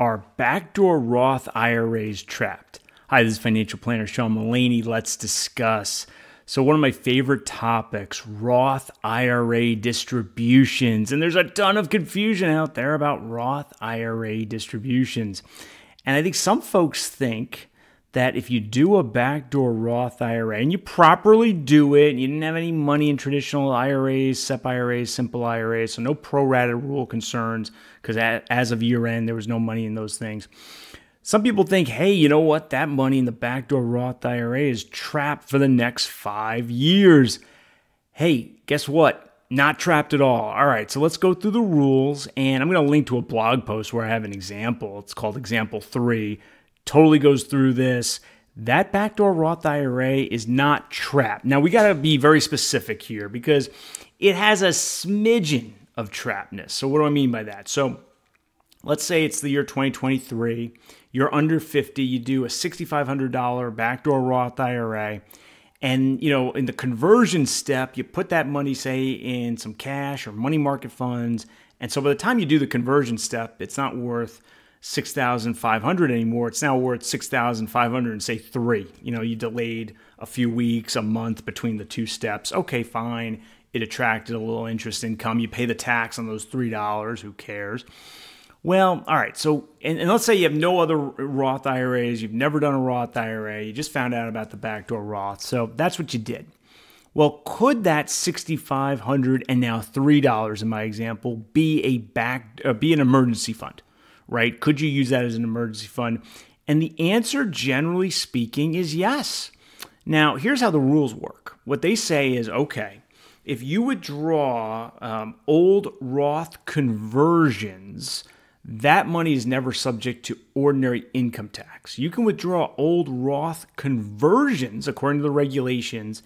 Are backdoor Roth IRAs trapped? Hi, this is financial planner Sean Mullaney. Let's discuss. So, one of my favorite topics Roth IRA distributions. And there's a ton of confusion out there about Roth IRA distributions. And I think some folks think that if you do a backdoor Roth IRA and you properly do it, you didn't have any money in traditional IRAs, SEP IRAs, simple IRAs, so no pro rata rule concerns because as of year end, there was no money in those things. Some people think, hey, you know what? That money in the backdoor Roth IRA is trapped for the next five years. Hey, guess what? Not trapped at all. All right, so let's go through the rules, and I'm going to link to a blog post where I have an example. It's called Example 3 totally goes through this. That backdoor Roth IRA is not trapped. Now, we got to be very specific here because it has a smidgen of trappedness. So, what do I mean by that? So, let's say it's the year 2023, you're under 50, you do a $6,500 backdoor Roth IRA. And you know, in the conversion step, you put that money, say, in some cash or money market funds. And so by the time you do the conversion step, it's not worth 6,500 anymore. It's now worth 6,500 and say three. You know, you delayed a few weeks, a month between the two steps. Okay, fine. It attracted a little interest income. You pay the tax on those $3. Who cares? Well, all right. So, and, and let's say you have no other Roth IRAs. You've never done a Roth IRA. You just found out about the backdoor Roth. So that's what you did. Well, could that 6500 and now $3 in my example be a back uh, be an emergency fund? right? Could you use that as an emergency fund? And the answer, generally speaking, is yes. Now, here's how the rules work. What they say is okay, if you withdraw um, old Roth conversions, that money is never subject to ordinary income tax. You can withdraw old Roth conversions, according to the regulations,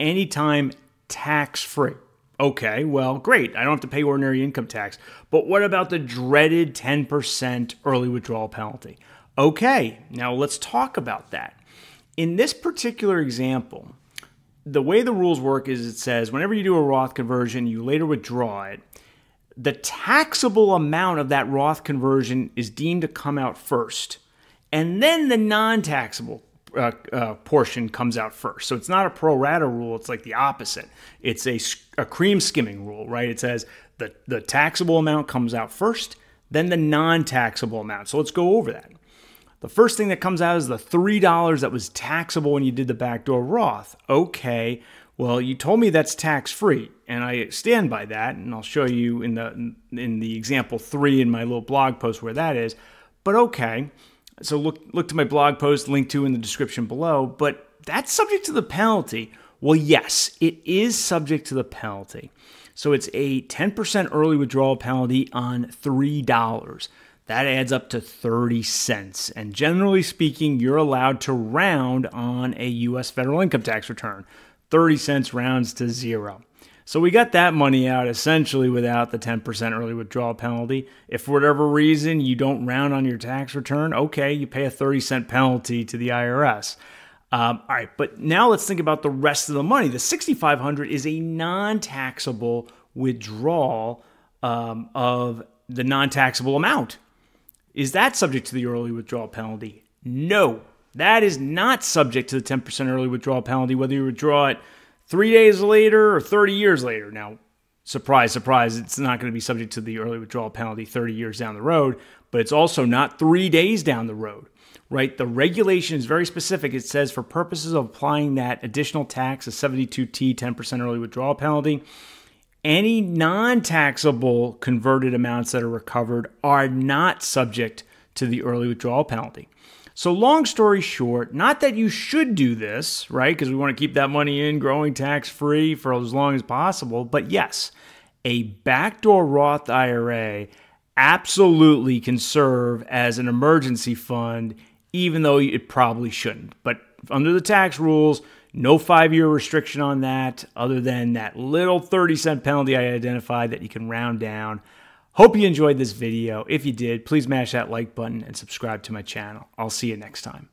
anytime tax free. Okay, well, great. I don't have to pay ordinary income tax. But what about the dreaded 10% early withdrawal penalty? Okay, now let's talk about that. In this particular example, the way the rules work is it says whenever you do a Roth conversion, you later withdraw it. The taxable amount of that Roth conversion is deemed to come out first, and then the non taxable uh, uh, portion comes out first. So it's not a pro rata rule. It's like the opposite. It's a, a cream skimming rule, right? It says the, the taxable amount comes out first, then the non taxable amount. So let's go over that. The first thing that comes out is the $3 that was taxable when you did the backdoor Roth. Okay, well, you told me that's tax free, and I stand by that, and I'll show you in the in the example 3 in my little blog post where that is. But okay, so look look to my blog post linked to in the description below, but that's subject to the penalty. Well, yes, it is subject to the penalty. So it's a 10% early withdrawal penalty on $3. That adds up to 30 cents. And generally speaking, you're allowed to round on a US federal income tax return. 30 cents rounds to zero. So we got that money out essentially without the 10% early withdrawal penalty. If for whatever reason you don't round on your tax return, okay, you pay a 30 cent penalty to the IRS. Um, all right, but now let's think about the rest of the money. The 6500 is a non-taxable withdrawal um, of the non-taxable amount. Is that subject to the early withdrawal penalty? No, that is not subject to the 10% early withdrawal penalty, whether you withdraw it Three days later or 30 years later. Now, surprise, surprise, it's not going to be subject to the early withdrawal penalty 30 years down the road, but it's also not three days down the road, right? The regulation is very specific. It says for purposes of applying that additional tax, a 72T 10% early withdrawal penalty, any non taxable converted amounts that are recovered are not subject to the early withdrawal penalty. So, long story short, not that you should do this, right? Because we want to keep that money in growing tax free for as long as possible. But yes, a backdoor Roth IRA absolutely can serve as an emergency fund, even though it probably shouldn't. But under the tax rules, no five year restriction on that, other than that little 30 cent penalty I identified that you can round down. Hope you enjoyed this video. If you did, please mash that like button and subscribe to my channel. I'll see you next time.